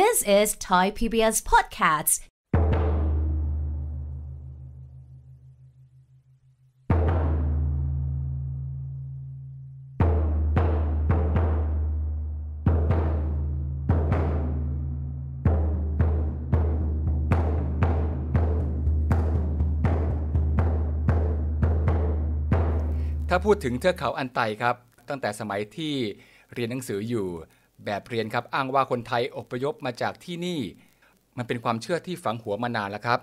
This is Thai PBS p o d c a s t ถ้าพูดถึงเทือกเขาอันไตครับ ตั้งแต่สมัยที่เรียนหนังสืออยู่แบบเรียนครับอ้างว่าคนไทยอพยพมาจากที่นี่ มันเป็นความเชื่อที่ฝังหัวมานานแล้วครับ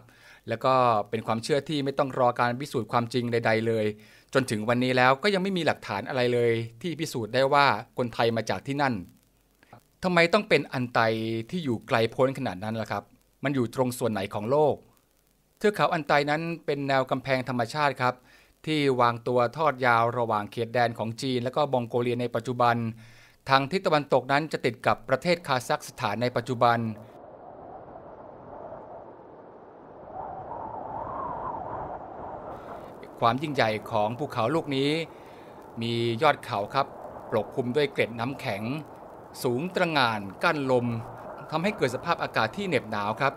แล้วก็เป็นความเชื่อที่ไม่ต้องรอการพิสูจน์ความจริงใดๆเลย จนถึงวันนี้แล้วก็ยังไม่มีหลักฐานอะไรเลย ที่พิสูจน์ได้ว่าคนไทยมาจากที่นั่นทำไมต้องเป็นอันไตที่อยู่ไกลโพ้นขนาดนั้นล่ะครับ มันอยู่ตรงส่วนไหนของโลกเทือกเขาอันไตนั้นเป็นแนวกำแพงธรรมชาติครับ ที่วางตัวทอดยาวระหว่างเขตแดนของจีน และก็บองโกเลียในปัจจุบันทางทิศตะวันตกนั้นจะติดกับประเทศคาซัคสถานในปัจจุบัน ความยิ่งใหญ่ของภูเขาลูกนี้มียอดเขาครับปกคลุมด้วยเกล็ดน้ำแข็ง สูงตระงาน กั้นลมทำให้เกิดสภาพอากาศที่เหน็บหนาวครับ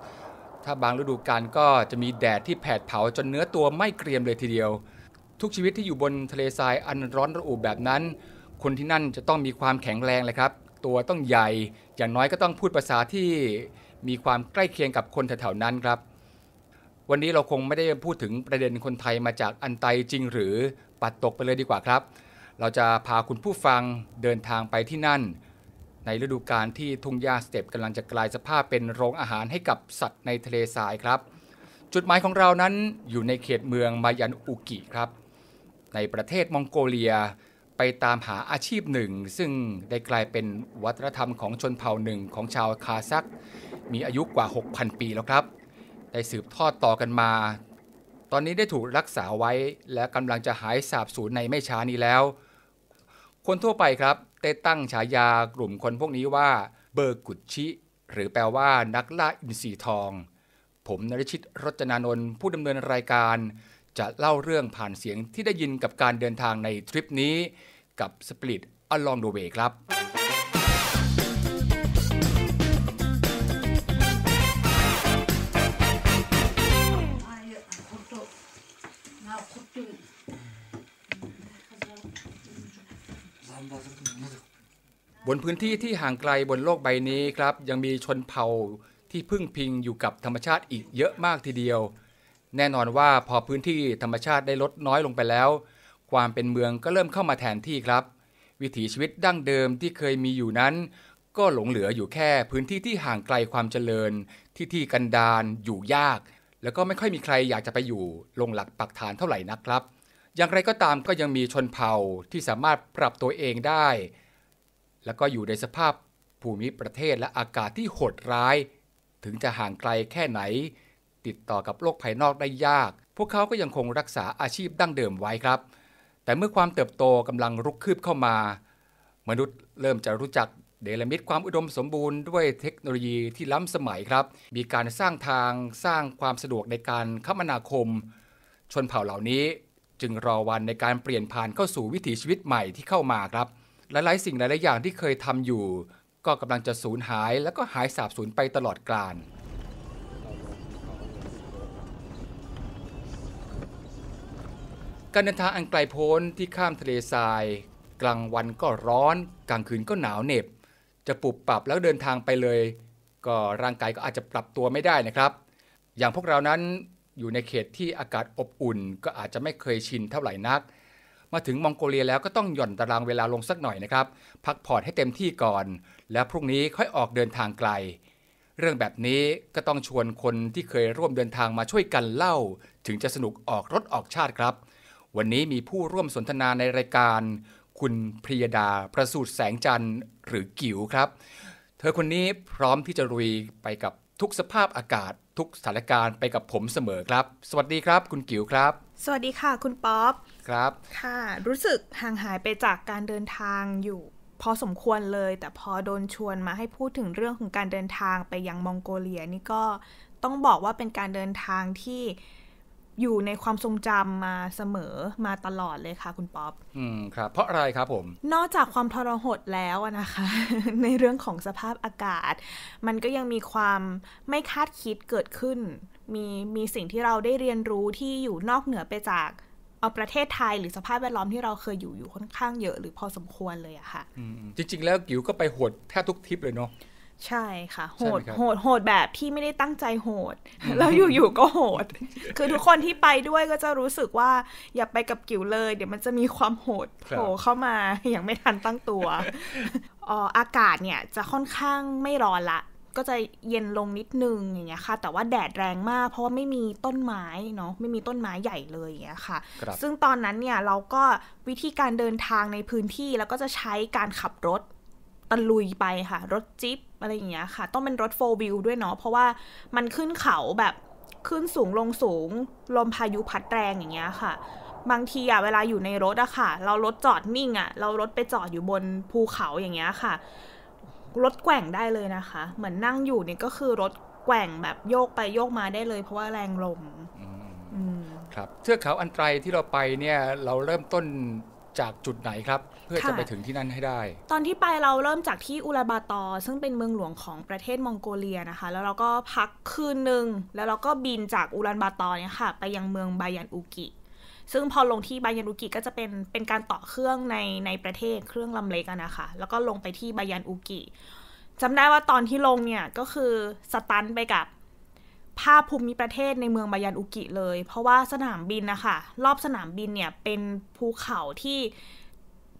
ถ้าบางฤดูกาลก็จะมีแดดที่แผดเผาจนเนื้อตัวไม่เกรียมเลยทีเดียว ทุกชีวิตที่อยู่บนทะเลทรายอันร้อนระอุแบบนั้นคนที่นั่นจะต้องมีความแข็งแรงเลยครับ ตัวต้องใหญ่ อย่างน้อยก็ต้องพูดภาษาที่มีความใกล้เคียงกับคนแถวๆนั้นครับ วันนี้เราคงไม่ได้พูดถึงประเด็นคนไทยมาจากอันไตจริงหรือปัดตกไปเลยดีกว่าครับ เราจะพาคุณผู้ฟังเดินทางไปที่นั่น ในฤดูกาลที่ทุ่งหญ้าสเตปกำลังจะกลายสภาพเป็นโรงอาหารให้กับสัตว์ในทะเลทรายครับ จุดหมายของเรานั้นอยู่ในเขตเมืองมายันอุกิครับ ในประเทศมองโกเลียไปตามหาอาชีพหนึ่ง ซึ่งได้กลายเป็นวัฒนธรรมของชนเผ่าหนึ่งของชาวคาซักมีอายุกว่า 6,000 ปีแล้วครับ ได้สืบทอดต่อกันมา ตอนนี้ได้ถูกรักษาไว้ และกำลังจะหายสาบสูญในไม่ช้านี้แล้ว คนทั่วไปครับได้ตั้งฉายากลุ่มคนพวกนี้ว่าเบอร์กุดชิ หรือแปลว่า นักล่าอินทรีทอง ผมนริชิตรจนานนท์ผู้ดำเนินรายการจะเล่าเรื่องผ่านเสียงที่ได้ยินกับการเดินทางในทริปนี้ กับ Split Along the Way ครับ บนพื้นที่ที่ห่างไกลบนโลกใบนี้ครับยังมีชนเผ่าที่พึ่งพิงอยู่กับธรรมชาติอีกเยอะมากทีเดียวแน่นอนว่าพอพื้นที่ธรรมชาติได้ลดน้อยลงไปแล้ว ความเป็นเมืองก็เริ่มเข้ามาแทนที่ครับ วิถีชีวิตดั้งเดิมที่เคยมีอยู่นั้น ก็หลงเหลืออยู่แค่พื้นที่ที่ห่างไกลความเจริญ ที่ที่กันดารอยู่ยาก แล้วก็ไม่ค่อยมีใครอยากจะไปอยู่ลงหลักปักฐานเท่าไหร่นักครับ อย่างไรก็ตามก็ยังมีชนเผ่าที่สามารถปรับตัวเองได้ แล้วก็อยู่ในสภาพภูมิประเทศและอากาศที่โหดร้าย ถึงจะห่างไกลแค่ไหนติดต่อกับโลกภายนอกได้ยาก พวกเขาก็ยังคงรักษาอาชีพดั้งเดิมไว้ครับ แต่เมื่อความเติบโตกำลังรุกคืบเข้ามา มนุษย์เริ่มจะรู้จักเดลมิดความอุดมสมบูรณ์ด้วยเทคโนโลยีที่ล้ำสมัยครับ มีการสร้างทางสร้างความสะดวกในการคมนาคม ชนเผ่าเหล่านี้จึงรอวันในการเปลี่ยนผ่านเข้าสู่วิถีชีวิตใหม่ที่เข้ามาครับหลายๆสิ่งหลายๆอย่างที่เคยทำอยู่ ก็กำลังจะสูญหายแล้วก็หายสาบสูญไปตลอดกาลการเดินทางอันไกลโพ้นที่ข้ามทะเลทรายกลางวันก็ร้อนกลางคืนก็หนาวเหน็บจะปรับปรับแล้วเดินทางไปเลย ก็ร่างกายก็อาจจะปรับตัวไม่ได้นะครับ อย่างพวกเรานั้นอยู่ในเขตที่อากาศอบอุ่น ก็อาจจะไม่เคยชินเท่าไหร่นัก มาถึงมองโกเลียแล้วก็ต้องหย่อนตารางเวลาลงสักหน่อยนะครับพักผ่อนให้เต็มที่ก่อน แล้วพรุ่งนี้ค่อยออกเดินทางไกล เรื่องแบบนี้ก็ต้องชวนคนที่เคยร่วมเดินทางมาช่วยกันเล่า ถึงจะสนุกออกรถออกชาติครับวันนี้มีผู้ร่วมสนทนาในรายการ คุณพริยดา ประสูตรแสงจันทร์ หรือ กิ๋วครับ เธอคนนี้พร้อมที่จะรุยไปกับทุกสภาพอากาศ ทุกสถานการณ์ไปกับผมเสมอครับ สวัสดีครับ คุณกิ๋วครับ สวัสดีค่ะ คุณป๊อป ครับ ค่ะ รู้สึกห่างหายไปจากการเดินทางอยู่พอสมควรเลย แต่พอโดนชวนมาให้พูดถึงเรื่องของการเดินทางไปยังมองโกเลียนี่ก็ต้องบอกว่าเป็นการเดินทางที่อยู่ในความทรงจำมาเสมอมาตลอดเลยค่ะคุณป๊อปอืมครับเพราะอะไรครับผม นอกจากความทรหดแล้วนะคะ ในเรื่องของสภาพอากาศ มันก็ยังมีความไม่คาดคิดเกิดขึ้น มีมีสิ่งที่เราได้เรียนรู้ที่อยู่นอกเหนือไปจากเอาประเทศไทยหรือสภาพแวดล้อมที่เราเคยอยู่อยู่ค่อนข้างเยอะหรือพอสมควรเลยอะค่ะจริงๆแล้วกิ๋วก็ไปหดแทบทุกทริปเลยเนาะใช่ ค่ะโหดโหดโหดแบบที่ไม่ได้ตั้งใจโหด แล้วอยู่ๆก็โหด คือทุกคนที่ไปด้วยก็จะรู้สึกว่าอย่าไปกับกิ๋วเลยเดี๋ยวมันจะมีความโหดโผล่เข้ามาอย่างไม่ทันตั้งตัวอากาศเนี่ยจะค่อนข้างไม่ร้อนละ ก็จะเย็นลงนิดนึงอย่างเงี้ยค่ะ แต่ว่าแดดแรงมากเพราะว่าไม่มีต้นไม้เนาะไม่มีต้นไม้ใหญ่เลยอย่างเงี้ยค่ะ ซึ่งตอนนั้นเนี่ยเราก็วิธีการเดินทางในพื้นที่ แล้วก็จะใช้การขับรถลุยไปค่ะรถจิ๊บอะไรอย่างเงี้ยค่ะ ต้องเป็นรถโฟวิลด้วยเนาะเพราะว่ามันขึ้นเขาแบบขึ้นสูงลงสูงลมพายุพัดแรงอย่างเงี้ยค่ะ บางทีอะเวลาอยู่ในรถอะค่ะ เรารถจอดนิ่งอะเรารถไปจอดอยู่บนภูเขาอย่างเงี้ยค่ะ รถแกว่งได้เลยนะคะ เหมือนนั่งอยู่เนี่ยก็คือรถแกว่งแบบโยกไปโยกมาได้เลย เพราะว่าแรงลมครับเทือกเขาอันตรายที่เราไปเนี่ยเราเริ่มต้นจากจุดไหนครับเพื่อจะไปถึงที่นั่นให้ได้ ตอนที่ไปเราเริ่มจากที่อุลาบาตอซึ่งเป็นเมืองหลวงของประเทศมองโกเลียนะคะ แล้วเราก็พักคืนหนึ่ง แล้วเราก็บินจากอุลาบาตอเนี่ยค่ะ ไปยังเมืองบายันอุกิ ซึ่งพอลงที่ บายันอุกิก็จะเป็น เป็นการต่อเครื่องในในประเทศเครื่องลำเล็กนะคะ แล้วก็ลงไปที่บายันอุกิ จำได้ว่าตอนที่ลงเนี่ยก็คือสตันไปกับภาพภูมิประเทศในเมืองบายันอุกิเลย เพราะว่าสนามบินนะคะรอบสนามบินเนี่ยเป็นภูเขาที่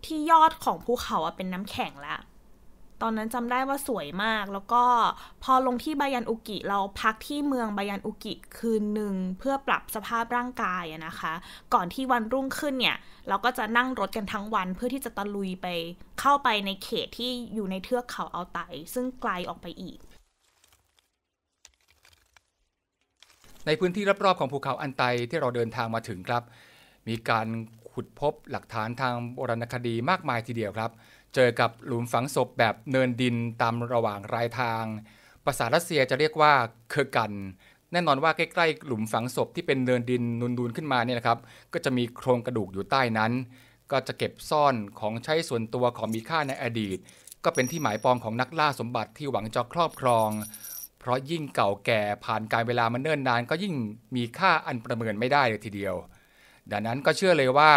ที่ยอดของภูเขาอะเป็นน้ำแข็งแล้วตอนนั้นจำได้ว่าสวยมาก แล้วก็พอลงที่บายันอุกิเราพักที่เมืองบายันอุกิคืนหนึ่งเพื่อปรับสภาพร่างกายนะคะ ก่อนที่วันรุ่งขึ้นเนี่ย เราก็จะนั่งรถกันทั้งวันเพื่อที่จะตะลุยไปเข้าไปในเขตที่อยู่ใน เทือก เขาเอาไต ซึ่งไกลออกไปอีก ในพื้นที่รอบๆของภูเขาอันไตที่เราเดินทางมาถึงครับมีการขุดพบหลักฐานทางโบราณคดีมากมายทีเดียวครับ เจอกับหลุมฝังศพแบบเนินดินตามระหว่างรายทาง ภาษารัสเซียจะเรียกว่าเคอร์กัน แน่นอนว่าใกล้ๆหลุมฝังศพที่เป็นเนินดินนูนๆขึ้นมาเนี่ยนะครับ ก็จะมีโครงกระดูกอยู่ใต้นั้น ก็จะเก็บซ่อนของใช้ส่วนตัวของมีค่าในอดีต ก็เป็นที่หมายปองของนักล่าสมบัติที่หวังจะครอบครอง เพราะยิ่งเก่าแก่ผ่านการเวลามาเนิ่นนาน ก็ยิ่งมีค่าอันประเมินไม่ได้เลยทีเดียวดังนั้นก็เชื่อเลยว่า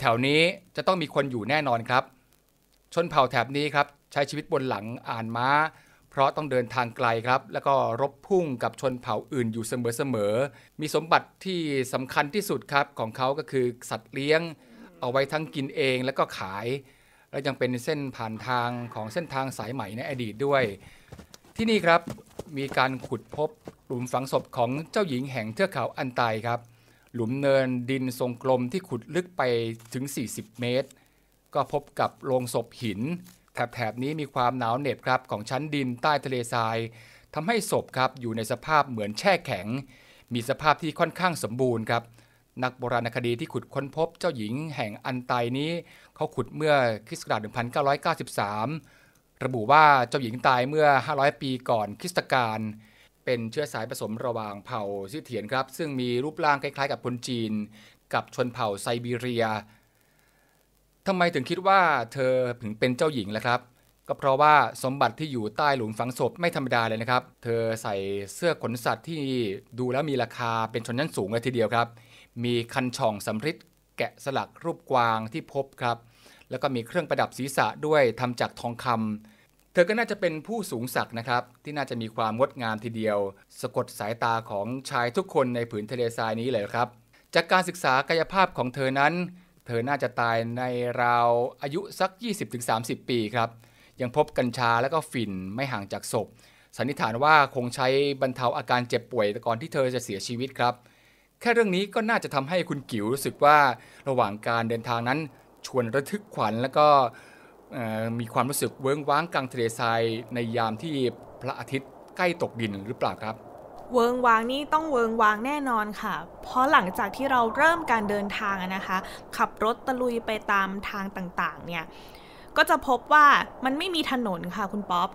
แถวๆนี้จะต้องมีคนอยู่แน่นอนครับ ชนเผ่าแถบนี้ครับใช้ชีวิตบนหลังอ่านม้า เพราะต้องเดินทางไกลครับ แล้วก็รบพุ่งกับชนเผ่าอื่นอยู่เสมอๆมีสมบัติที่สำคัญที่สุดครับของเขาก็คือสัตว์เลี้ยง เอาไว้ทั้งกินเองแล้วก็ขายและยังเป็นเส้นผ่านทางของเส้นทางสายใหม่ในอดีตด้วย ที่นี่ครับมีการขุดพบหลุมฝังศพของเจ้าหญิงแห่งเทือกเขาอันไตครับหลุมเนินดินทรงกลมที่ขุดลึกไปถึง 40 เมตร ก็พบกับโลงศพหินแถบนี้มีความหนาวเหน็บครับของชั้นดินใต้ทะเลทรายทำให้ศพครับอยู่ในสภาพเหมือนแช่แข็ง มีสภาพที่ค่อนข้างสมบูรณ์ครับ นักโบราณคดีที่ขุดค้นพบเจ้าหญิงแห่งอันไตนี้เขาขุดเมื่อคริสต์ศักราช1993 ระบุว่าเจ้าหญิงตายเมื่อ 500 ปีก่อนคริสตกาลเป็นเชื้อสายผสมระหว่างเผ่าซิเทียนครับ ซึ่งมีรูปร่างคล้ายๆ กับคนจีน กับชนเผ่าไซบีเรียทำไมถึงคิดว่าเธอถึงเป็นเจ้าหญิงล่ะครับ ก็เพราะว่าสมบัติที่อยู่ใต้หลุมฝังศพไม่ธรรมดาเลยนะครับ เธอใส่เสื้อขนสัตว์ที่ดูแล้วมีราคาเป็นชนชั้นสูงเลยทีเดียวครับ มีคันช่องสำริดแกะสลักรูปกวางที่พบครับแล้วก็มีเครื่องประดับศีรษะด้วยทำจากทองคำเธอก็น่าจะเป็นผู้สูงศักดิ์นะครับ ที่น่าจะมีความงดงามทีเดียว สะกดสายตาของชายทุกคนในผืนทะเลทรายนี้เลยครับ จากการศึกษากายภาพของเธอนั้น เธอน่าจะตายในราวอายุสัก 20-30 ปีครับ ยังพบกัญชาและก็ฝิ่นไม่ห่างจากศพ สันนิษฐานว่าคงใช้บรรเทาอาการเจ็บป่วยก่อนที่เธอจะเสียชีวิตครับ แค่เรื่องนี้ก็น่าจะทำให้คุณกิ๋วรู้สึกว่าระหว่างการเดินทางนั้นชวนระทึกขวัญแล้วก็มีความรู้สึกเวิ้งว้างกลางทะเลทรายในยามที่พระอาทิตย์ใกล้ตกดินหรือเปล่าครับ เวิงวางนี่ต้องเวิงวางแน่นอนค่ะ เพราะหลังจากที่เราเริ่มการเดินทางนะคะ ขับรถตะลุยไปตามทางต่างๆเนี่ย ก็จะพบว่ามันไม่มีถนนค่ะคุณป๊อป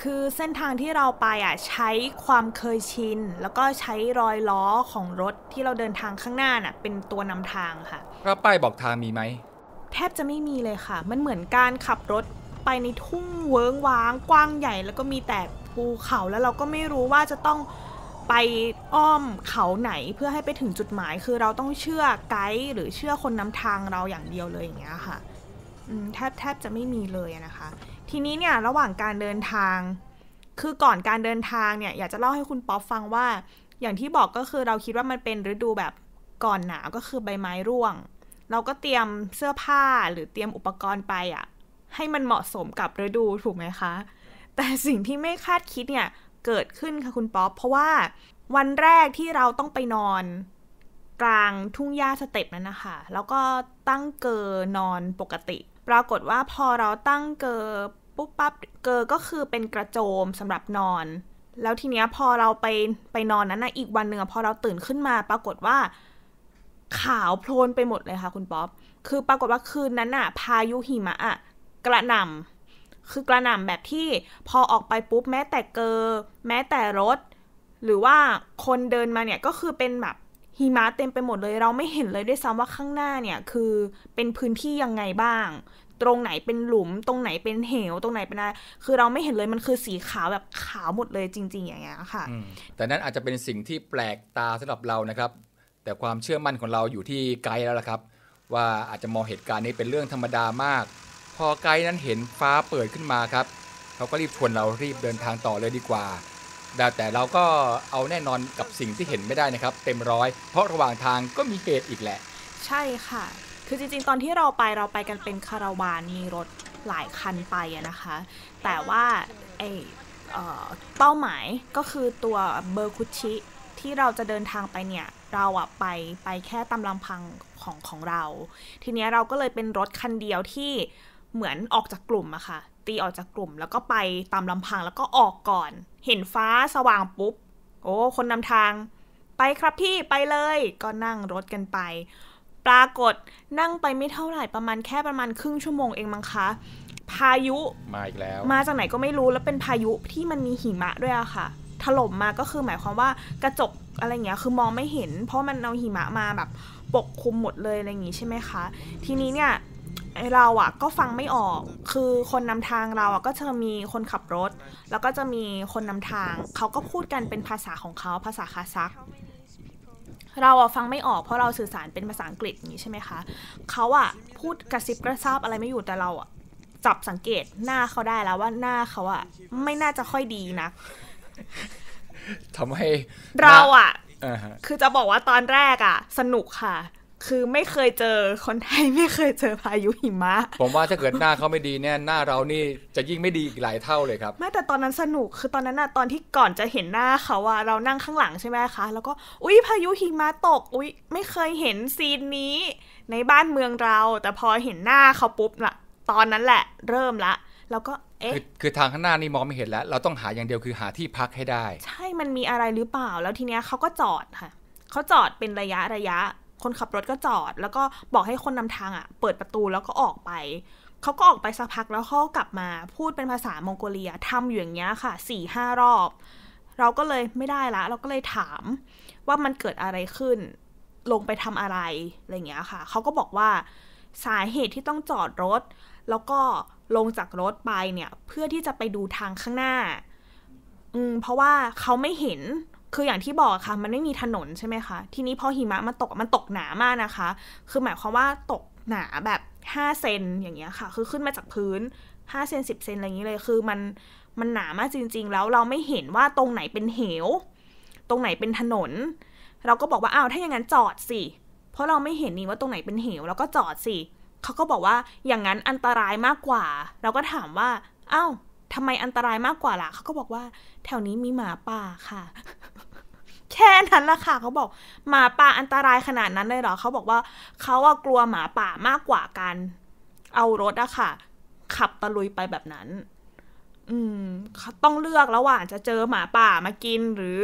คือเส้นทางที่เราไปอ่ะใช้ความเคยชินแล้วก็ใช้รอยล้อของรถที่เราเดินทางข้างหน้าน่ะเป็นตัวนำทางค่ะแล้วป้ายบอกทางมีไหมแทบจะไม่มีเลยค่ะ มันเหมือนการขับรถไปในทุ่งเวิ้งว้าง กว้างใหญ่ แล้วก็มีแต่ภูเขาแล้วเราก็ไม่รู้ว่าจะต้องไปอ้อมเขาไหนเพื่อให้ไปถึงจุดหมายคือเราต้องเชื่อไกด์ หรือเชื่อคนนำทางเราอย่างเดียวเลยอย่างเงี้ยค่ะแทบแทบจะไม่มีเลยนะคะ ทีนี้เนี่ยระหว่างการเดินทางคือก่อนการเดินทางเนี่ย อยากจะเล่าให้คุณป๊อปฟังว่า อย่างที่บอกก็คือเราคิดว่ามันเป็นฤดูแบบก่อนหนาวก็คือใบไม้ร่วงเราก็เตรียมเสื้อผ้าหรือเตรียมอุปกรณ์ไปอะ่ะ ให้มันเหมาะสมกับฤดูถูกไหมคะ แต่สิ่งที่ไม่คาดคิดเนี่ย เกิดขึ้นค่ะคุณป๊อปเพราะว่าวันแรกที่เราต้องไปนอน กลางทุ่งหญ้าสเต็ปนั้นนะคะ แล้วก็ตั้งเกอนอนปกติ ปรากฏว่าพอเราตั้งเกอปุ๊บปั๊บเกอก็คือเป็นกระโจมสำหรับนอน แล้วทีเนี้ยพอเราไปไปนอนนั้นนะอีกวันหนึ่งพอเราตื่นขึ้นมาปรากฏว่าขาวโพลนไปหมดเลยค่ะคุณป๊อปคือปรากฏว่าคืนนั้นอะพายุหิมะอะกระหน่ำ คือกระหน่ำแบบที่พอออกไปปุ๊บ แม้แต่เกอแม้แต่รถ หรือว่าคนเดินมาเนี่ยก็คือเป็นแบบหิมะเต็มไปหมดเลย เราไม่เห็นเลยด้วยซ้ำว่าข้างหน้าเนี่ย คือเป็นพื้นที่ยังไงบ้าง ตรงไหนเป็นหลุมตรงไหนเป็นเหว ตรงไหนเป็นอะไร คือเราไม่เห็นเลยมันคือสีขาวแบบขาวหมดเลยจริง ๆ อย่างเงี้ยค่ะแต่นั้นอาจจะเป็นสิ่งที่แปลกตาสำหรับเรานะครับแต่ความเชื่อมั่นของเราอยู่ที่ไกด์แล้วล่ะครับ ว่าอาจจะมองเหตุการณ์นี้เป็นเรื่องธรรมดามาก พอไกด์นั้นเห็นฟ้าเปิดขึ้นมาครับเขาก็รีบชวนเรารีบเดินทางต่อเลยดีกว่าแต่เราก็เอาแน่นอนกับสิ่งที่เห็นไม่ได้นะครับ เต็มร้อยเพราะระหว่างทางก็มีเหตุอีกแหละ ใช่ค่ะ คือจริงๆ ตอนที่เราไปเราไปกันเป็นคาราวานมีรถหลายคันไปนะคะ แต่ว่าไอเป้าหมายก็คือตัวเบอร์คุชิที่เราจะเดินทางไปเนี่ยเราอะไปไปแค่ตามลำพังของของเรา ทีเนี้ยเราก็เลยเป็นรถคันเดียวที่เหมือนออกจากกลุ่มอะค่ะ ตีออกจากกลุ่มแล้วก็ไปตามลำพังแล้วก็ออกก่อน เห็นฟ้าสว่างปุ๊บ โอ้ คนนำทาง ไปครับพี่ ไปเลย ก็นั่งรถกันไป ปรากฏนั่งไปไม่เท่าไหร่ประมาณแค่ประมาณครึ่งชั่วโมงเองมั้งคะ พายุ มาอีกแล้ว มาจากไหนก็ไม่รู้แล้วเป็นพายุที่มันมีหิมะด้วยอะค่ะถล่มมาก็คือหมายความว่ากระจกอะไรเงี้ยคือมองไม่เห็นเพราะมันเอาหิมะมาแบบปกคลุมหมดเลยอะไรอย่างงี้ใช่ไหมคะ ทีนี้เนี่ยเราอะก็ฟังไม่ออกคือคนนำทางเราอะก็จะมีคนขับรถ แล้วก็จะมีคนนำทางเขาก็พูดกันเป็นภาษาของเขาภาษาคาซัก เราอะฟังไม่ออกเพราะเราสื่อสารเป็นภาษาอังกฤษอย่างนี้ใช่ไหมคะเขาอะพูดกระซิบกระซาบอะไรไม่อยู่แต่เราอะจับสังเกตหน้าเขาได้แล้วว่าหน้าเขาอะไม่น่าจะค่อยดีนะทำให้ เราอ่ะคือจะบอกว่าตอนแรกอ่ะ สนุกค่ะ คือไม่เคยเจอคนไทยไม่เคยเจอพายุหิมะ ผมว่าถ้าเกิดหน้าเขาไม่ดีเนี่ยหน้าเรานี่จะยิ่งไม่ดีอีกหลายเท่าเลยครับแม้แต่ตอนนั้นสนุกคือตอนนั้นอะตอนที่ก่อนจะเห็นหน้าเขาอะเรานั่งข้างหลังใช่ไหมคะแล้วก็อุ้ยพายุหิมะตก อุ้ยไม่เคยเห็นซีนนี้ ในบ้านเมืองเรา แต่พอเห็นหน้าเขาปุ๊บละตอนนั้นแหละเริ่มละแล้วก็เอ๊ะคือคือทางข้างหน้านี่มองไม่เห็นแล้วเราต้องหาอย่างเดียวคือหาที่พักให้ได้ ใช่มันมีอะไรหรือเปล่า แล้วทีเนี้ยเขาก็จอดค่ะเขาจอดเป็นระยะระยะ คนขับรถก็จอด แล้วก็บอกให้คนนำทางอ่ะ เปิดประตูแล้วก็ออกไปเขาก็ออกไปสักพักแล้วเขากลับมาพูดเป็นภาษามองโกเลีย ทำอย่างเงี้ยค่ะสี่ห้ารอบเราก็เลยไม่ได้ละ เราก็เลยถาม ว่ามันเกิดอะไรขึ้น ลงไปทำอะไรอะไรเงี้ยค่ะเขาก็บอกว่าสาเหตุที่ต้องจอดรถแล้วก็ลงจากรถไปเนี่ย เพื่อที่จะไปดูทางข้างหน้าอืมเพราะว่าเขาไม่เห็นคืออย่างที่บอกค่ะมันไม่มีถนนใช่ไหมคะทีนี้พอหิมะมันตกมันตกหนามากนะคะ คือหมายความว่าตกหนาแบบห้าเซนอย่างเงี้ยค่ะ คือขึ้นมาจากพื้นห้าเซนสิบเซนอะไรอย่างเงี้เลยคือมันมันหนามากจริงๆ แล้วเราไม่เห็นว่าตรงไหนเป็นเหว ตรงไหนเป็นถนน เราก็บอกว่าอ้าวถ้าอย่างนั้นจอดสิเพราะเราไม่เห็นนี่ว่าตรงไหนเป็นเหวเราก็จอดสิเขาก็บอกว่าอย่างนั้นอันตรายมากกว่าเราก็ถามว่า เอา้าทำไมอันตรายมากกว่าล่ะ เขาก็บอกว่า แถวนี้มีหมาป่าค่ะ แค่นั้นละค่ะเขาบอกหมาป่าอันตรายขนาดนั้นเลยเหรอเขาบอกว่าเขาอะกลัวหมาป่ามากกว่ากัน เอารถอะค่ะ ขับตะลุยไปแบบนั้น อืม ต้องเลือกระหว่างจะเจอหมาป่ามากินหรือ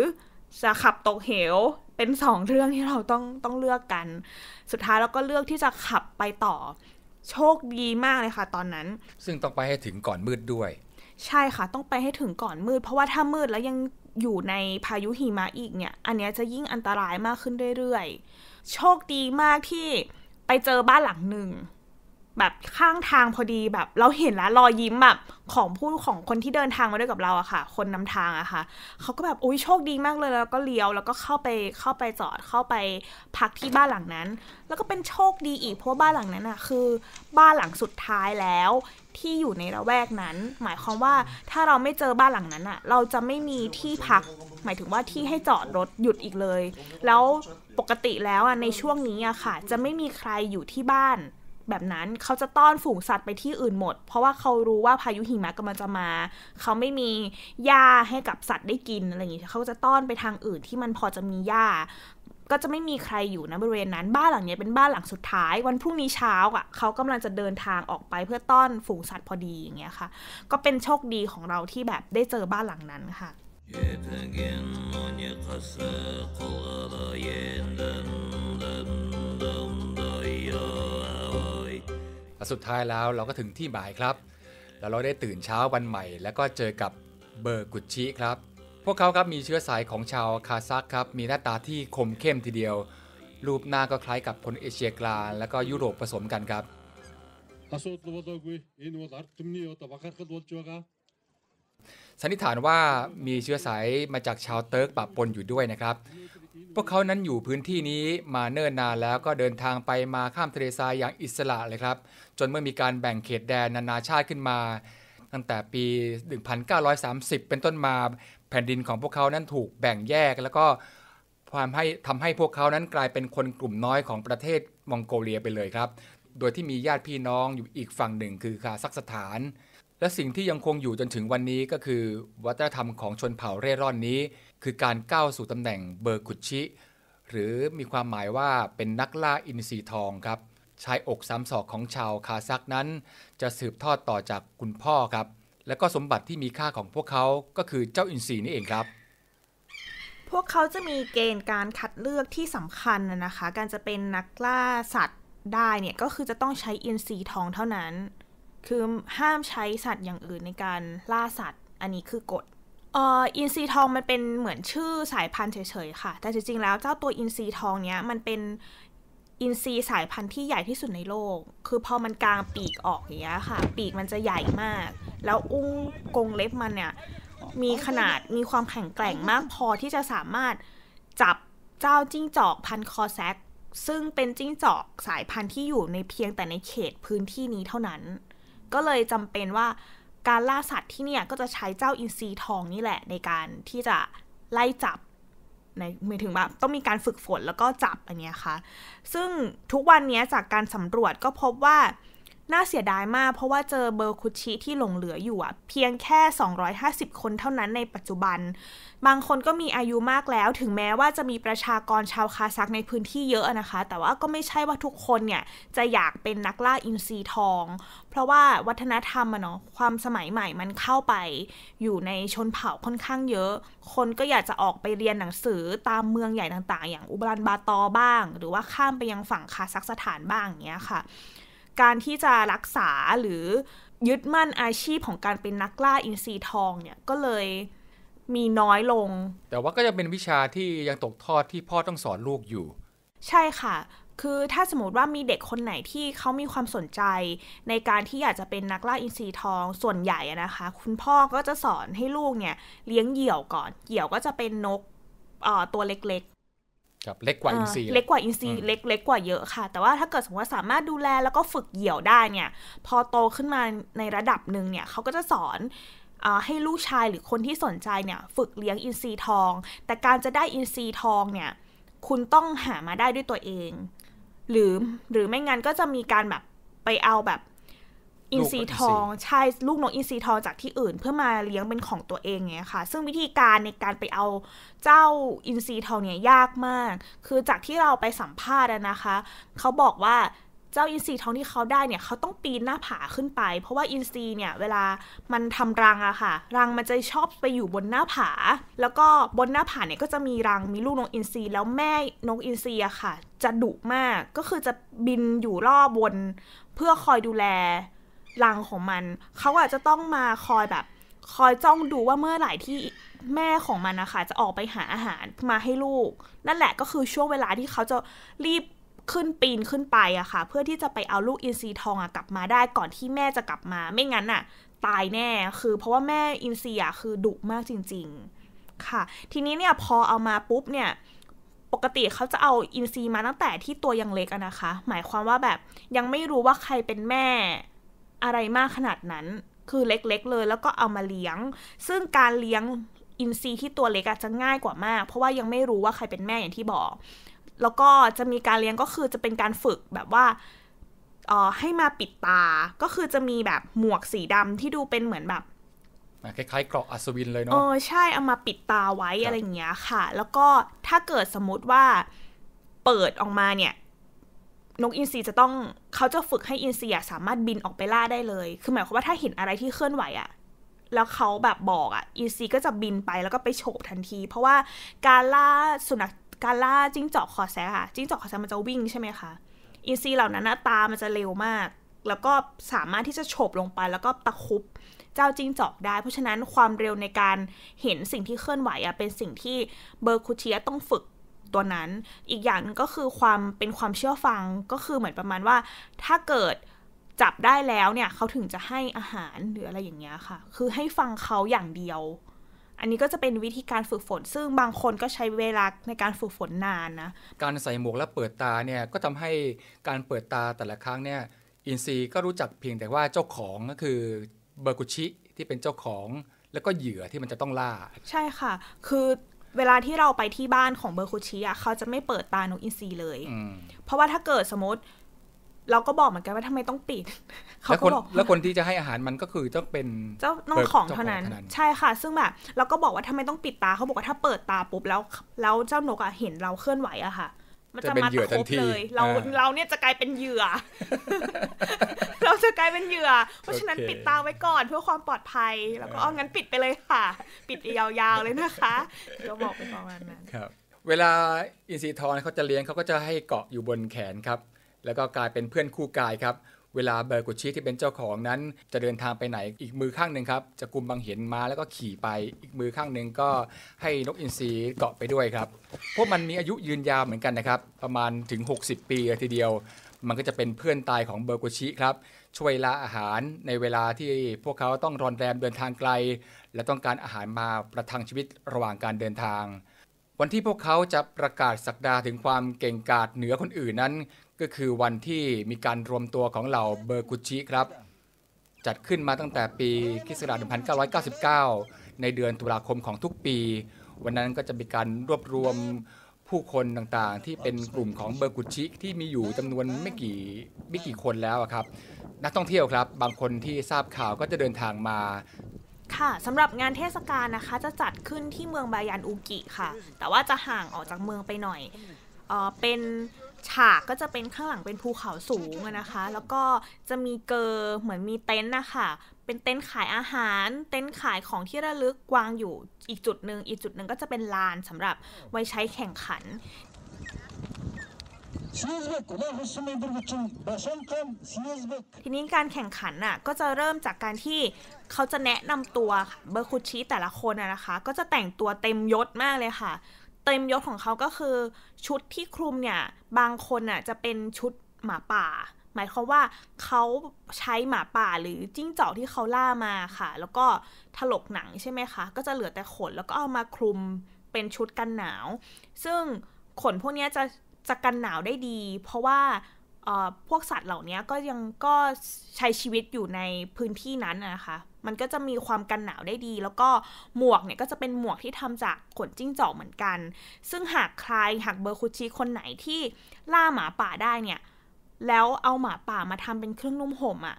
จะขับตกเหวเป็นสองเรื่องที่เราต้องต้องเลือกกัน สุดท้ายเราก็เลือกที่จะขับไปต่อ โชคดีมากเลยค่ะตอนนั้น ซึ่งต้องไปให้ถึงก่อนมืดด้วย ใช่ค่ะต้องไปให้ถึงก่อนมืด เพราะว่าถ้ามืดแล้วยังอยู่ในพายุหิมะอีกเนี่ย อันนี้จะยิ่งอันตรายมากขึ้นเรื่อยๆ โชคดีมากที่ไปเจอบ้านหลังหนึ่งแบบข้างทางพอดีแบบ เราเห็นแล้วรอยยิ้มแบบของผู้ของคนที่เดินทางมาด้วยกับเราอะค่ะ คนนำทางอะค่ะ เขาก็แบบโอ้ยโชคดีมากเลยแล้วก็เลี้ยวแล้วก็เข้าไปเข้าไปจอดเข้าไปพักที่บ้านหลังนั้น แล้วก็เป็นโชคดีอีก เพราะบ้านหลังนั้นอะคือบ้านหลังสุดท้ายแล้ว ที่อยู่ในละแวกนั้น หมายความว่าถ้าเราไม่เจอบ้านหลังนั้นอะเราจะไม่มีที่พัก หมายถึงว่าที่ให้จอดรถหยุดอีกเลย แล้วปกติแล้วอะในช่วงนี้อะค่ะ จะไม่มีใครอยู่ที่บ้านแบบนั้นเขาจะต้อนฝูงสัตว์ไปที่อื่นหมด เพราะว่าเขารู้ว่าพายุหิมะกำลังจะมา เขาไม่มีหญ้าให้กับสัตว์ได้กินอะไรอย่างนี้ เขาจะต้อนไปทางอื่นที่มันพอจะมีหญ้า ก็จะไม่มีใครอยู่นะบริเวณนั้น บ้านหลังนี้เป็นบ้านหลังสุดท้าย วันพรุ่งนี้เช้าอ่ะเขากำลังจะเดินทางออกไปเพื่อต้อนฝูงสัตว์พอดีอย่างเงี้ยค่ะ ก็เป็นโชคดีของเราที่แบบได้เจอบ้านหลังนั้นค่ะและสุดท้ายแล้วเราก็ถึงที่หมายครับ แล้วเราได้ตื่นเช้าวันใหม่แล้วก็เจอกับเบอร์กุชิครับ พวกเขาครับมีเชื้อสายของชาวคาซัคครับมีหน้าตาที่คมเข้มทีเดียว รูปหน้าก็คล้ายกับคนเอเชียกลางและก็ยุโรปผสมกันครับสันนิษฐานว่ามีเชื้อสายมาจากชาวเติร์กปะปนอยู่ด้วยนะครับพวกเขานั้นอยู่พื้นที่นี้มาเนิ่นนานแล้วก็เดินทางไปมาข้ามทะเลทรายอย่างอิสระเลยครับจนเมื่อมีการแบ่งเขตแดนนานาชาติขึ้นมา ตั้งแต่ปี 1930 เป็นต้นมาแผ่นดินของพวกเขานั้นถูกแบ่งแยก แล้วก็ความให้ทำให้พวกเขานั้นกลายเป็นคนกลุ่มน้อยของประเทศมองโกเลียไปเลยครับ โดยที่มีญาติพี่น้องอยู่อีกฝั่งหนึ่งคือคาซัคสถาน และสิ่งที่ยังคงอยู่จนถึงวันนี้ก็คือ วัฒนธรรมของชนเผ่าเร่ร่อนนี้คือการก้าวสู่ตำแหน่งเบอร์กุชิ หรือมีความหมายว่าเป็นนักล่าอินทรีทองครับชายอกสามศอกของชาวคาซักนั้น จะสืบทอดต่อจากคุณพ่อครับ และก็สมบัติที่มีค่าของพวกเขาก็คือเจ้าอินทรีนี่เองครับ พวกเขาจะมีเกณฑ์การคัดเลือกที่สำคัญนะคะ การจะเป็นนักล่าสัตว์ได้เนี่ยก็คือจะต้องใช้อินทรีทองเท่านั้น คือห้ามใช้สัตว์อย่างอื่นในการล่าสัตว์ อันนี้คือกฎเอ่ออินซีทองมันเป็นเหมือนชื่อสายพันธุ์เฉยๆค่ะ แต่จริงๆแล้วเจ้าตัวอินซีทองเนี้ยมันเป็นอินซีสายพันธุ์ที่ใหญ่ที่สุดในโลก คือพอมันกลางปีกออกอย่างเงี้ยค่ะ ปีกมันจะใหญ่มากแล้วอุ้งกงเล็บมันเนี่ย มีขนาดมีความแข็งแกร่งมากพอที่จะสามารถจับเจ้าจิ้งจอกพันคอแซกซึ่งเป็นจิ้งจอกสายพันธุ์ที่อยู่ในเพียงแต่ในเขตพื้นที่นี้เท่านั้น ก็เลยจำเป็นว่าการล่าสัตว์ที่เนี่ยก็จะใช้เจ้าอินทรีทองนี่แหละ ในการที่จะไล่จับในหมายถึงว่าต้องมีการฝึกฝนแล้วก็จับอันเนี้ยค่ะ ซึ่งทุกวันนี้จากการสำรวจก็พบว่าน่าเสียดายมากเพราะว่าเจอเบอร์คุชิที่หลงเหลืออยู่อะเพียงแค่ 250 คนเท่านั้นในปัจจุบัน บางคนก็มีอายุมากแล้วถึงแม้ว่าจะมีประชากรชาวคาซักในพื้นที่เยอะนะคะ แต่ว่าก็ไม่ใช่ว่าทุกคนเนี่ยจะอยากเป็นนักล่าอินทรีทอง เพราะว่าวัฒนธรรมอะเนาะความสมัยใหม่มันเข้าไปอยู่ในชนเผ่าค่อนข้างเยอะ คนก็อยากจะออกไปเรียนหนังสือตามเมืองใหญ่ต่าง ๆ อย่างอุบลานบาตอบ้าง หรือว่าข้ามไปยังฝั่งคาซักสถานบ้างอย่างเงี้ยค่ะการที่จะรักษาหรือยึดมั่นอาชีพของการเป็นนักล่าอินทรีทองเนี่ยก็เลยมีน้อยลง แต่ว่าก็จะเป็นวิชาที่ยังตกทอดที่พ่อต้องสอนลูกอยู่ ใช่ค่ะ คือถ้าสมมติว่ามีเด็กคนไหนที่เขามีความสนใจ ในการที่อยากจะเป็นนักล่าอินทรีทองส่วนใหญ่นะคะ คุณพ่อก็จะสอนให้ลูกเนี่ยเลี้ยงเหยี่ยวก่อนเหยี่ยวก็จะเป็นนกตัวเล็กครับเล็กกว่าอินซีเล็กกว่าอินซีเล็กเล็กกว่าเยอะค่ะ แต่ว่าถ้าเกิดสมมติว่าสามารถดูแลแล้วก็ฝึกเหี่ยวได้เนี่ย พอโตขึ้นมาในระดับหนึ่งเนี่ยเขาก็จะสอนให้ลูกชายหรือคนที่สนใจเนี่ยฝึกเลี้ยงอินทรีทอง แต่การจะได้อินทรีทองเนี่ย คุณต้องหามาได้ด้วยตัวเอง หรือหรือไม่งั้นก็จะมีการแบบไปเอาแบบอินทรีทองใช่ลูกนกอินทรีทองจากที่อื่นเพื่อมาเลี้ยงเป็นของตัวเองไงค่ะ ซึ่งวิธีการในการไปเอาเจ้าอินทรีทองเนี่ยยากมาก คือจากที่เราไปสัมภาษณ์นะคะเขาบอกว่าเจ้าอินทรีทองที่เขาได้เนี่ยเขาต้องปีนหน้าผาขึ้นไป เพราะว่าอินทรีเนี่ยเวลามันทำรังอะค่ะ รังมันจะชอบไปอยู่บนหน้าผา แล้วก็บนหน้าผาเนี่ยก็จะมีรังมีลูกนกอินทรีแล้วแม่นกอินทรีอะค่ะ จะดุมาก ก็คือจะบินอยู่รอบบนเพื่อคอยดูแลรังของมัน เขาอาจจะต้องมาคอยแบบ คอยจ้องดูว่าเมื่อไหร่ที่แม่ของมันนะคะจะออกไปหาอาหารมาให้ลูก นั่นแหละก็คือช่วงเวลาที่เขาจะรีบขึ้นปีนขึ้นไปอะค่ะเพื่อที่จะไปเอาลูกอินทรีทองอะกลับมาได้ก่อนที่แม่จะกลับมา ไม่งั้นอะตายแน่คือเพราะว่าแม่อินทรีอะคือดุมากจริงๆ ค่ะ ทีนี้เนี่ยพอเอามาปุ๊บเนี่ย ปกติเขาจะเอาอินทรีมาตั้งแต่ที่ตัวยังเล็กอะนะคะ หมายความว่าแบบยังไม่รู้ว่าใครเป็นแม่อะไรมากขนาดนั้น คือเล็กๆ เลย แล้วก็เอามาเลี้ยง ซึ่งการเลี้ยงอินทรีย์ที่ตัวเล็กอะจะง่ายกว่ามาก เพราะว่ายังไม่รู้ว่าใครเป็นแม่อย่างที่บอก แล้วก็จะมีการเลี้ยงก็คือจะเป็นการฝึกแบบว่าออให้มาปิดตา ก็คือจะมีแบบหมวกสีดำที่ดูเป็นเหมือนแบบ คล้ายๆเกราะอัศวินเลยเนาะ เออใช่เอามาปิดตาไว้อะไรอย่างเงี้ยค่ะ แล้วก็ถ้าเกิดสมมติว่าเปิดออกมาเนี่ยนกอินทรีจะต้องเขาจะฝึกให้อินทรีสามารถบินออกไปล่าได้เลย คือหมายความว่าถ้าเห็นอะไรที่เคลื่อนไหวอะแล้วเขาแบบบอกอะอินทรีก็จะบินไปแล้วก็ไปโฉบทันที เพราะว่าการล่าสุนัขการล่าจิ้งจอกคอแซะค่ะจิ้งจอกคอแซะมันจะวิ่งใช่ไหมคะอินทรีเหล่านั้นนะตามันจะเร็วมาก แล้วก็สามารถที่จะโฉบลงไป แล้วก็ตะคุบเจ้าจิ้งจอกได้ เพราะฉะนั้นความเร็วในการเห็นสิ่งที่เคลื่อนไหวอะเป็นสิ่งที่เบอร์คูเชียต้องฝึกัวนั้นอีกอย่างก็คือความเป็นความเชื่อฟังก็คือเหมือนประมาณว่าถ้าเกิดจับได้แล้วเนี่ยเขาถึงจะให้อาหารหรืออะไรอย่างเงี้ยค่ะ คือให้ฟังเขาอย่างเดียว อันนี้ก็จะเป็นวิธีการฝึกฝน ซึ่งบางคนก็ใช้เวลาในการฝึกฝนนานนะ การใส่หมวกและเปิดตาเนี่ย ก็ทำให้การเปิดตาแต่ละครั้งเนี่ยอินซีก็รู้จักเพียงแต่ว่าเจ้าของก็คือเบอร์กุชิที่เป็นเจ้าของแล้วก็เหยื่อที่มันจะต้องล่าใช่ค่ะคือเวลาที่เราไปที่บ้านของเบอร์คุชิอะเขาจะไม่เปิดตานกอินทรีเลย เพราะว่าถ้าเกิดสมมติ เราก็บอกเหมือนกันว่าทำไมต้องปิด เขาก็บอก แล้วคนที่จะให้อาหารมันก็คือเจ้าเป็นเจ้าน้องของเท่านั้น ใช่ค่ะ ซึ่งแบบเราก็บอกว่าทำไมต้องปิดตา เขาบอกว่าถ้าเปิดตาปุ๊บแล้วแล้วเจ้านกอะเห็นเราเคลื่อนไหวอะค่ะมันจะมาตะคบเลยเราเราเนี่ยจะกลายเป็นเหยื่อเราจะกลายเป็นเหยื่อ เพราะฉะนั้นปิดตาไว้ก่อน เพื่อความปลอดภัย แล้วก็้องั้นปิดไปเลยค่ะ ปิดยาวๆเลยนะคะเราบอกไปประมาณนั้นครับ เวลาอินทรีทอนเขาจะเลี้ยงเขาก็จะให้เกาะอยู่บนแขนครับ แล้วก็กลายเป็นเพื่อนคู่กายครับเวลาเบอร์กุชิ ที่เป็นเจ้าของนั้นจะเดินทางไปไหนอีกมือข้างหนึ่งครับจะกุมบังเห็นม้าแล้วก็ขี่ไป อีกมือข้างหนึ่งก็ให้นกอินทรีเกาะไปด้วยครับพวกมันมีอายุยืนยาวเหมือนกันนะครับประมาณถึง 60 ปีทีเดียว มันก็จะเป็นเพื่อนตายของเบอร์กุชิครับช่วยลาอาหารในเวลาที่พวกเขาต้องรอนแรมเดินทางไกล และต้องการอาหารมาประทังชีวิตระหว่างการเดินทาง วันที่พวกเขาจะประกาศสักดาถึงความเก่งกาจเหนือคนอื่นนั้นก็คือวันที่มีการรวมตัวของเหล่าเบอร์กุชิครับจัดขึ้นมาตั้งแต่ปีคศ1999 ในเดือนตุลาคมของทุกปี วันนั้นก็จะมีการรวบรวมผู้คนต่างๆ ที่เป็นกลุ่มของเบอร์กุชิที่มีอยู่จำนวนไม่กี่ไม่กี่คนแล้วครับ นักท่องเที่ยวครับ บางคนที่ทราบข่าวก็จะเดินทางมาค่ะสำหรับงานเทศกาลนะคะ จะจัดขึ้นที่เมืองบายันอุกิค่ะ แต่ว่าจะห่างออกจากเมืองไปหน่อยเออเป็นฉากก็จะเป็นข้างหลังเป็นภูเขาสูงนะคะ แล้วก็จะมีเกอเหมือนมีเต็นท์นะคะเป็นเต็นท์ขายอาหาร เต็นท์ขายของที่ระลึกวางอยู่อีกจุดหนึ่งอีกจุดหนึ่งก็จะเป็นลานสำหรับไว้ใช้แข่งขันทีนี้การแข่งขันน่ะก็จะเริ่มจากการที่เขาจะแนะนำตัวเบอร์คุชิแต่ละคนนะคะก็จะแต่งตัวเต็มยศมากเลยค่ะเต็มยศของเขาก็คือชุดที่คลุม เนี่ย บางคนอ่ะจะเป็นชุดหมาป่า หมายความว่าเขาใช้หมาป่าหรือจิ้งจอกที่เขาล่ามาค่ะ แล้วก็ถลกหนังใช่ไหมคะ ก็จะเหลือแต่ขนแล้วก็เอามาคลุมเป็นชุดกันหนาว ซึ่งขนพวกนี้จะ จะกันหนาวได้ดี เพราะว่าพวกสัตว์เหล่านี้ก็ยังก็ใช้ชีวิตอยู่ในพื้นที่นั้นนะคะ มันก็จะมีความกันหนาวได้ดี แล้วก็หมวกเนี่ยก็จะเป็นหมวกที่ทำจากขนจิ้งจอกเหมือนกัน ซึ่งหากใครหากเบอร์คุชิคนไหนที่ล่าหมาป่าได้เนี่ย แล้วเอาหมาป่ามาทำเป็นเครื่องนุ่มห่มอะ่ะ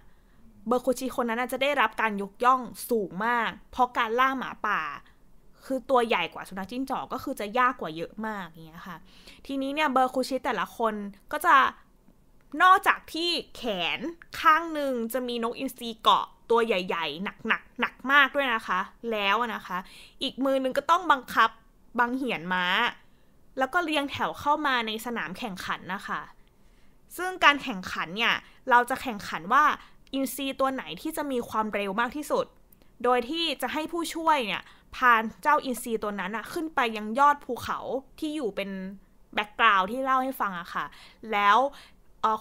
เบอร์คุชิคนนั้นจะได้รับการยกย่องสูงมาก เพราะการล่าหมาป่า คือตัวใหญ่กว่าสุนัขจิ้งจอกก็คือจะยากกว่าเยอะมากอย่างเงี้ยค่ะ ทีนี้เนี่ยเบอร์คุชิแต่ละคนก็จะนอกจากที่แขนข้างหนึ่งจะมีนกอินทรีเกาะตัวใหญ่ๆหนักๆหหนักมากด้วยนะคะ แล้วนะคะ อีกมือนึงก็ต้องบังคับบังเหียนม้าแล้วก็เรียงแถวเข้ามาในสนามแข่งขันนะคะซึ่งการแข่งขันเนี่ยเราจะแข่งขันว่าอินทรีตัวไหนที่จะมีความเร็วมากที่สุด โดยที่จะให้ผู้ช่วยเนี่ยพาเจ้าอินทรีตัวนั้นอะขึ้นไปยังยอดภูเขาที่อยู่เป็นแบ็กกราวด์ที่เล่าให้ฟังอะค่ะ แล้ว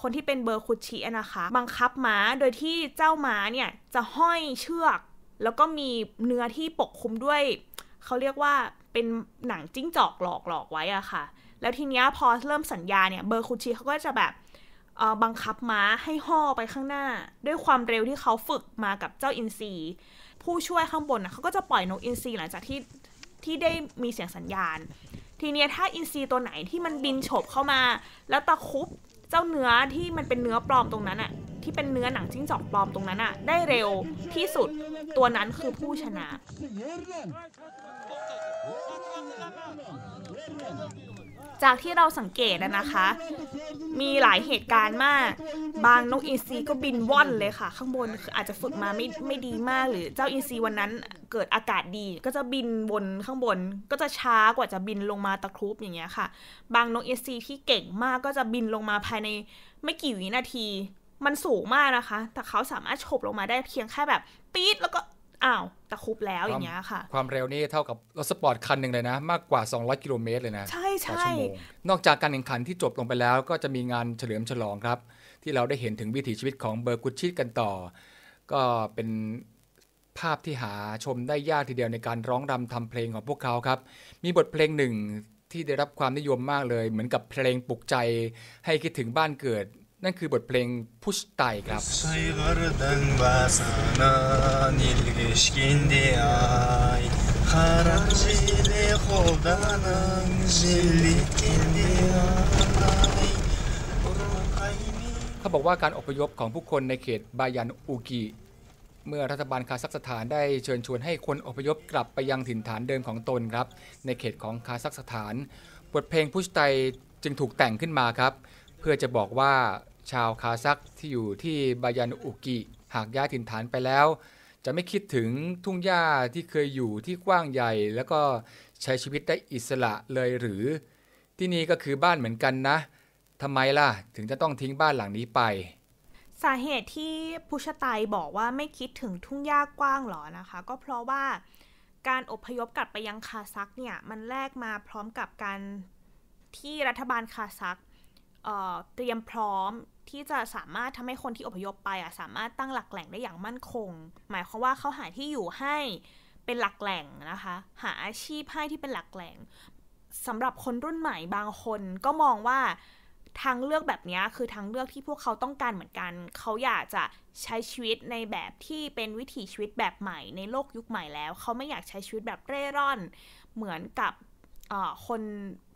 คนที่เป็นเบอร์คุชิีนะคะ บังคับม้าโดยที่เจ้าม้าเนี่ยจะห้อยเชือก แล้วก็มีเนื้อที่ปกคลุมด้วย เขาเรียกว่าเป็นหนังจิ้งจอกหลอกหลอกไว้อะค่ะ แล้วทีเนี้ยพอเริ่มสัญญาเนี่ยเบอร์คุชิเขาก็จะแบบบังคับม้าให้ห่อไปข้างหน้า ด้วยความเร็วที่เขาฝึกมากับเจ้าอินทรีผู้ช่วยข้างบนนะเขาก็จะปล่อยนกอินทรีหลังจากที่ที่ได้มีเสียงสัญญาณ ทีเนี้ยถ้าอินทรีตัวไหนที่มันบินโฉบเข้ามาแล้วตะคุบจ้าเนื้อที่มันเป็นเนื้อปลอมตรงนั้นอะที่เป็นเนื้อหนังจิ้งจอกปลอมตรงนั้นอะได้เร็วที่สุดตัวนั้นคือผู้ชนะจากที่เราสังเกตนะคะ มีหลายเหตุการณ์มาก บางนกอินทรีก็บินว่อนเลยค่ะ ข้างบน คืออาจจะฝึกมาไม่ไม่ดีมากหรือเจ้าอินทรีวันนั้นเกิดอากาศดีก็จะบินบนข้างบนก็จะช้ากว่าจะบินลงมาตะครุบอย่างเงี้ยค่ะ บางนกอินทรีที่เก่งมากก็จะบินลงมาภายในไม่กี่วินาที มันสูงมากนะคะ แต่เขาสามารถฉบลงมาได้เพียงแค่แบบปี๊ดแล้วก็อ้าวตะคุบแล้วอย่างเงี้ยค่ะ ความเร็วนี่เท่ากับรถสปอร์ตคันหนึ่งเลยนะ มากกว่า 200 กิโลเมตรเลยนะ ใช่ใช่นอกจากการแข่งขันที่จบลงไปแล้วก็จะมีงานเฉลิมฉลองครับ ที่เราได้เห็นถึงวิถีชีวิตของเบอร์กุชชิตกันต่อ ก็เป็นภาพที่หาชมได้ยากทีเดียวในการร้องรำทำเพลงของพวกเขาครับ มีบทเพลงหนึ่งที่ได้รับความนิยมมากเลย เหมือนกับเพลงปลุกใจให้คิดถึงบ้านเกิดนั่นคือบทเพลงพุชไตครับเขาบอกว่าการอพยพของผู้คนในเขตบายันอูกิ เมื่อรัฐบาลคาซัคสถานได้เชิญชวนให้คนอพยพกลับไปยังถิ่นฐานเดิมของตนครับ ในเขตของคาซัคสถาน บทเพลงพุชไตจึงถูกแต่งขึ้นมาครับ เพื่อจะบอกว่าชาวคาซักที่อยู่ที่บายันอุกิ หากย้ายถิ่นฐานไปแล้ว จะไม่คิดถึงทุ่งหญ้าที่เคยอยู่ที่กว้างใหญ่ แล้วก็ใช้ชีวิตได้อิสระเลยหรือ ที่นี่ก็คือบ้านเหมือนกันนะทำไมล่ะถึงจะต้องทิ้งบ้านหลังนี้ไป สาเหตุที่ผู้ชายบอกว่าไม่คิดถึงทุ่งหญ้ากว้างหรอนะคะ ก็เพราะว่าการอพยพกลับไปยังคาซักเนี่ยมันแลกมาพร้อมกับการที่รัฐบาลคาซักเตรียมพร้อมที่จะสามารถทำให้คนที่อพยพไปอ่ะสามารถตั้งหลักแหล่งได้อย่างมั่นคง หมายความว่าเขาหาที่อยู่ให้เป็นหลักแหล่งนะคะ หาอาชีพให้ที่เป็นหลักแหล่ง สำหรับคนรุ่นใหม่บางคนก็มองว่าทางเลือกแบบนี้คือทางเลือกที่พวกเขาต้องการเหมือนกัน เขาอยากจะใช้ชีวิตในแบบที่เป็นวิถีชีวิตแบบใหม่ในโลกยุคใหม่แล้วเขาไม่อยากใช้ชีวิตแบบเร่ร่อนเหมือนกับคน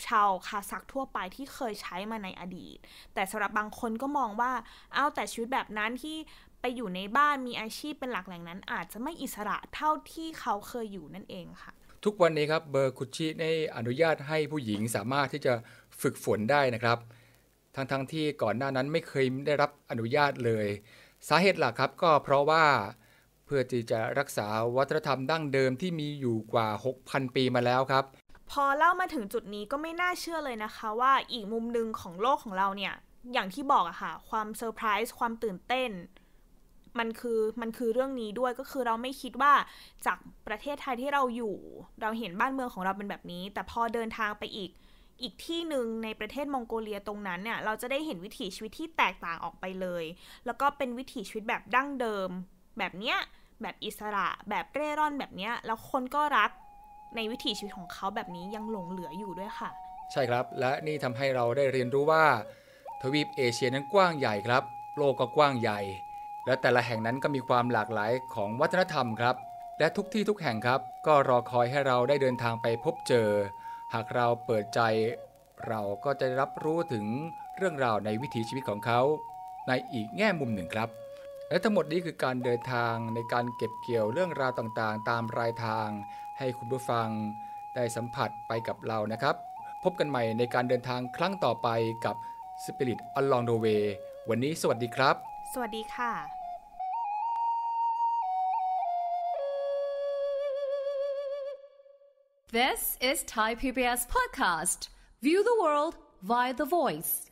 ชาวคาซักทั่วไปที่เคยใช้มาในอดีต แต่สำหรับบางคนก็มองว่า เอาแต่ชีวิตแบบนั้นที่ไปอยู่ในบ้านมีอาชีพเป็นหลักแหล่งนั้น อาจจะไม่อิสระเท่าที่เขาเคยอยู่นั่นเองค่ะ ทุกวันนี้ครับ เบอร์คุชิได้อนุญาตให้ผู้หญิงสามารถที่จะฝึกฝนได้นะครับ ทั้งๆทที่ก่อนหน้านั้นไม่เคยได้รับอนุญาตเลย สาเหตุหลักครับก็เพราะว่าเพื่อที่จะรักษาวัฒนธรรมดั้งเดิมที่มีอยู่กว่า 6,000 ปีมาแล้วครับพอเล่ามาถึงจุดนี้ก็ไม่น่าเชื่อเลยนะคะว่าอีกมุมหนึ่งของโลกของเรา เนี่ย อย่างที่บอกอะค่ะ ความเซอร์ไพรส์ความตื่นเต้น มัน คือมันคือเรื่องนี้ด้วยก็คือเราไม่คิดว่าจากประเทศไทยที่เราอยู่ เราเห็นบ้านเมืองของเรา เป็น แบบนี้ แต่พอเดินทางไปอีกอีกที่หนึ่งในประเทศมองโกเลียตรงนั้นเนี่ยเราจะได้เห็นวิถีชีวิตที่แตกต่างออกไปเลย แล้วก็เป็นวิถีชีวิตแบบดั้งเดิม แบบเนี้ยแบบอิสระ แบบเร่ร่อนแบบเนี้ยแล้วคนก็รักในวิถีชีวิตของเขาแบบนี้ยังหลงเหลืออยู่ด้วยค่ะ ใช่ครับและนี่ทำให้เราได้เรียนรู้ว่าทวีปเอเชียนั้นกว้างใหญ่ครับ โลกก็กว้างใหญ่ และแต่ละแห่งนั้นก็มีความหลากหลายของวัฒนธรรมครับ และทุกที่ทุกแห่งครับ ก็รอคอยให้เราได้เดินทางไปพบเจอ หากเราเปิดใจเราก็จะรับรู้ถึงเรื่องราวในวิถีชีวิตของเขา ในอีกแง่มุมหนึ่งครับ และทั้งหมดนี้คือการเดินทางในการเก็บเกี่ยวเรื่องราวต่างๆ ตามรายทางให้คุณผู้ฟังได้สัมผัสไปกับเรานะครับ พบกันใหม่ในการเดินทางครั้งต่อไปกับ Spirit Along the Way วันนี้สวัสดีครับ สวัสดีค่ะ This is Thai PBS podcast. View the world via the voice.